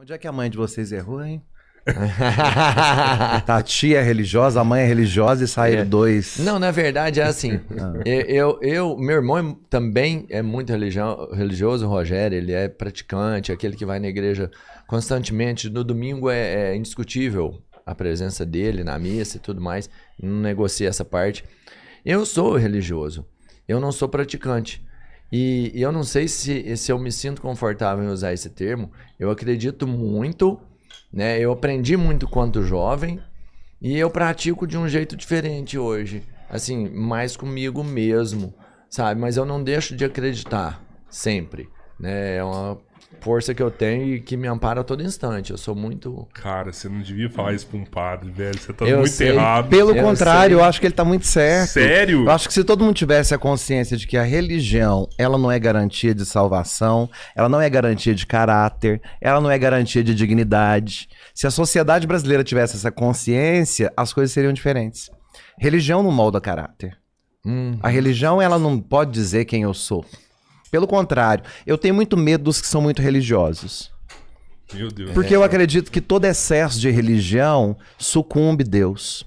Onde é que a mãe de vocês errou, hein? a tá, tia é religiosa, a mãe é religiosa e saíram é. dois. Não, na verdade é assim. Ah. eu, eu, meu irmão é também é muito religio, religioso, o Rogério, ele é praticante, aquele que vai na igreja constantemente. No domingo é, é indiscutível a presença dele na missa e tudo mais. Não negocia essa parte. Eu sou religioso, eu não sou praticante. E, e eu não sei se, se eu me sinto confortável em usar esse termo. Eu acredito muito, né? Eu aprendi muito quanto jovem e eu pratico de um jeito diferente hoje. Assim, mais comigo mesmo, sabe? Mas eu não deixo de acreditar sempre. Né? É uma força que eu tenho e que me ampara a todo instante. Eu sou muito. Cara, você não devia falar isso pra um padre, velho. Você tá eu muito sei. errado. Pelo eu contrário, sei. eu acho que ele tá muito certo. Sério? Eu acho que se todo mundo tivesse a consciência de que a religião, ela não é garantia de salvação, ela não é garantia de caráter, ela não é garantia de dignidade. Se a sociedade brasileira tivesse essa consciência, as coisas seriam diferentes. Religião não molda caráter. Hum. A religião, ela não pode dizer quem eu sou. Pelo contrário, eu tenho muito medo dos que são muito religiosos. Meu Deus. Porque eu acredito que todo excesso de religião sucumbe Deus.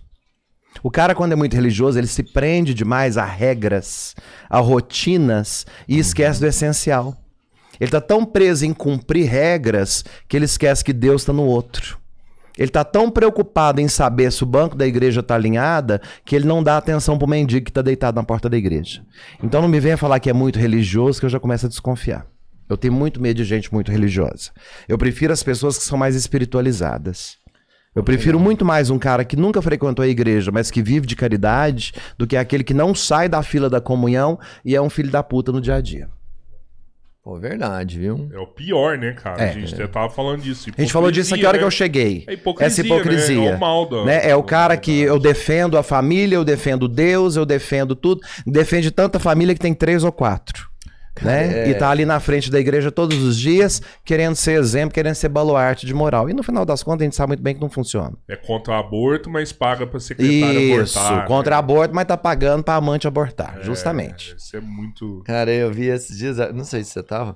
O cara, quando é muito religioso, ele se prende demais a regras, a rotinas e esquece do essencial. Ele tá tão preso em cumprir regras que ele esquece que Deus está no outro. Ele está tão preocupado em saber se o banco da igreja está alinhada que ele não dá atenção para o mendigo que está deitado na porta da igreja. Então não me venha falar que é muito religioso que eu já começo a desconfiar. Eu tenho muito medo de gente muito religiosa. Eu prefiro as pessoas que são mais espiritualizadas. Eu prefiro muito mais um cara que nunca frequentou a igreja, mas que vive de caridade, do que aquele que não sai da fila da comunhão e é um filho da puta no dia a dia. Pô, verdade, viu? É o pior, né, cara? É, a gente é. tava falando disso. A gente falou disso aqui a hora né? que eu cheguei. Né? É hipocrisia, Essa hipocrisia. Né? É, o mal da, né? é o cara que eu defendo a família, eu defendo Deus, eu defendo tudo. Defende tanta família que tem três ou quatro né? É. E tá ali na frente da igreja todos os dias, querendo ser exemplo, querendo ser baluarte de moral. E no final das contas, a gente sabe muito bem que não funciona. É contra aborto, mas paga pra secretária Isso, abortar. Né? contra né? aborto, mas tá pagando pra amante abortar, é, justamente. Isso é muito. Cara, eu vi esses dias, ah, não sei se você tava,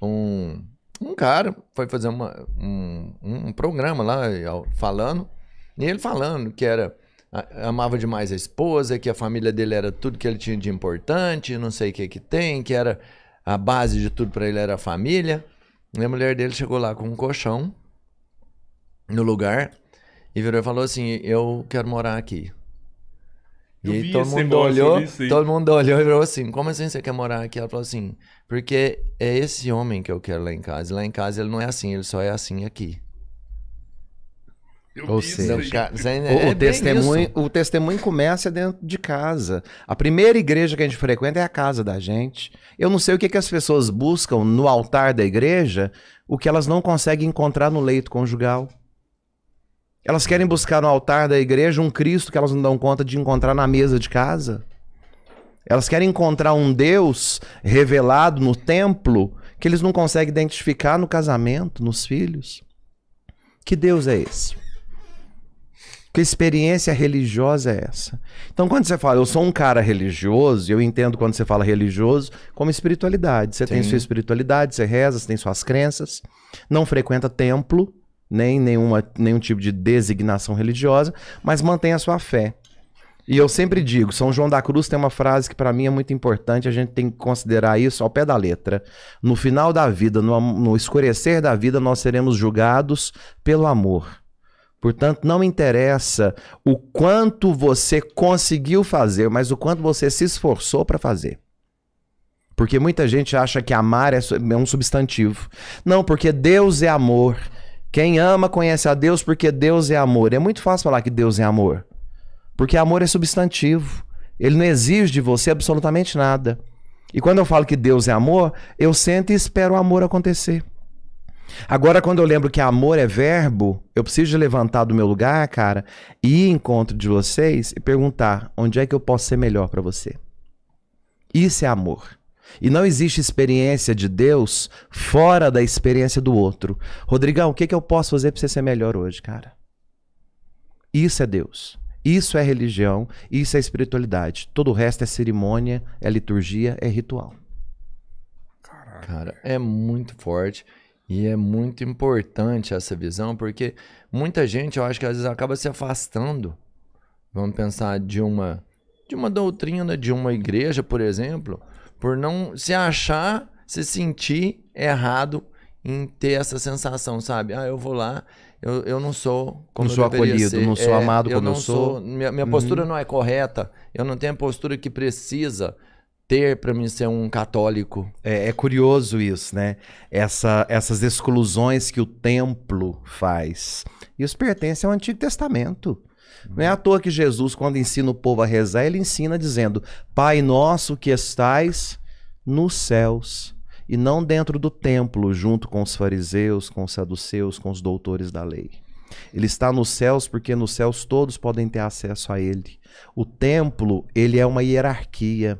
um, um cara foi fazer uma, um, um programa lá falando, e ele falando que era amava demais a esposa, que a família dele era tudo que ele tinha de importante, não sei o que que tem, que era a base de tudo para ele era a família. E a mulher dele chegou lá com um colchão no lugar e virou e falou assim: "Eu quero morar aqui". Eu e todo mundo negócio, olhou, vi, todo mundo olhou e falou assim: "Como assim você quer morar aqui?". Ela falou assim: "Porque é esse homem que eu quero lá em casa. Lá em casa ele não é assim, ele só é assim aqui". Ou seja, é o, testemunho, o testemunho começa dentro de casa. A primeira igreja que a gente frequenta é a casa da gente. Eu não sei o que, que as pessoas buscam no altar da igreja, o que elas não conseguem encontrar no leito conjugal. Elas querem buscar no altar da igreja um Cristo que elas não dão conta de encontrar na mesa de casa. Elas querem encontrar um Deus revelado no templo que eles não conseguem identificar no casamento, nos filhos. Que Deus é esse? Que experiência religiosa é essa? Então, quando você fala, eu sou um cara religioso, eu entendo quando você fala religioso como espiritualidade. Você Sim. tem sua espiritualidade, você reza, você tem suas crenças, não frequenta templo, nem nenhuma, nenhum tipo de designação religiosa, mas mantém a sua fé. E eu sempre digo, São João da Cruz tem uma frase que para mim é muito importante, a gente tem que considerar isso ao pé da letra. No final da vida, no, no escurecer da vida, nós seremos julgados pelo amor. Portanto, não interessa o quanto você conseguiu fazer, mas o quanto você se esforçou para fazer. Porque muita gente acha que amar é, é um substantivo. Não, porque Deus é amor. Quem ama conhece a Deus porque Deus é amor. É muito fácil falar que Deus é amor. Porque amor é substantivo. Ele não exige de você absolutamente nada. E quando eu falo que Deus é amor, eu sento e espero o amor acontecer. Agora, quando eu lembro que amor é verbo, eu preciso levantar do meu lugar, cara, e ir encontro de vocês e perguntar onde é que eu posso ser melhor para você. Isso é amor. E não existe experiência de Deus fora da experiência do outro. Rodrigão, o que, é que eu posso fazer para você ser melhor hoje, cara? Isso é Deus. Isso é religião. Isso é espiritualidade. Todo o resto é cerimônia, é liturgia, é ritual. Caraca. Cara, é muito forte. E é muito importante essa visão, porque muita gente, eu acho que às vezes acaba se afastando. Vamos pensar de uma de uma doutrina, de uma igreja, por exemplo, por não se achar, se sentir errado em ter essa sensação, sabe? Ah, eu vou lá, eu, eu não sou como não sou acolhido, ser. não sou é, amado como eu, eu sou. sou. Minha, minha uhum. postura não é correta, eu não tenho a postura que precisa ter para mim ser um católico. É, é curioso isso, né? Essa, essas exclusões que o templo faz. Isso pertence ao Antigo Testamento. Não é à toa que Jesus, quando ensina o povo a rezar, ele ensina dizendo: Pai nosso que estais nos céus, e não dentro do templo, junto com os fariseus, com os saduceus, com os doutores da lei. Ele está nos céus porque nos céus todos podem ter acesso a ele. O templo, ele é uma hierarquia.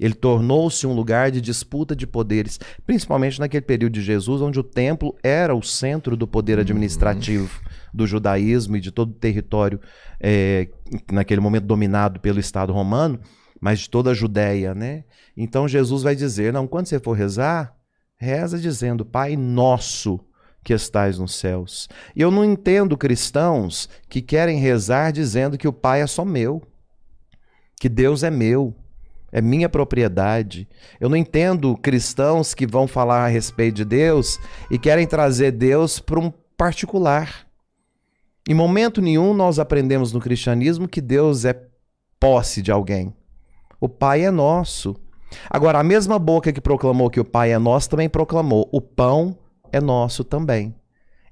Ele tornou-se um lugar de disputa de poderes, principalmente naquele período de Jesus, onde o templo era o centro do poder uhum. administrativo uhum. do judaísmo e de todo o território, é, naquele momento dominado pelo Estado romano, mas de toda a Judéia, né? Então Jesus vai dizer: não, quando você for rezar, reza dizendo, Pai nosso que estais nos céus. E eu não entendo cristãos que querem rezar dizendo que o Pai é só meu, que Deus é meu é minha propriedade. Eu não entendo cristãos que vão falar a respeito de Deus e querem trazer Deus para um particular. Em momento nenhum nós aprendemos no cristianismo que Deus é posse de alguém. O Pai é nosso. Agora, a mesma boca que proclamou que o Pai é nosso também proclamou: o pão é nosso também.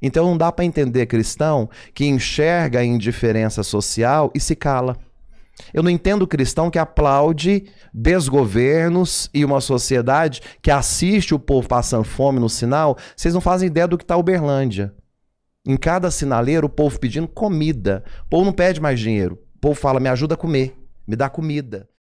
Então não dá para entender cristão que enxerga a indiferença social e se cala. Eu não entendo o cristão que aplaude desgovernos e uma sociedade que assiste o povo passando fome no sinal. Vocês não fazem ideia do que está Uberlândia. Em cada sinaleiro, o povo pedindo comida. O povo não pede mais dinheiro. O povo fala: me ajuda a comer, me dá comida.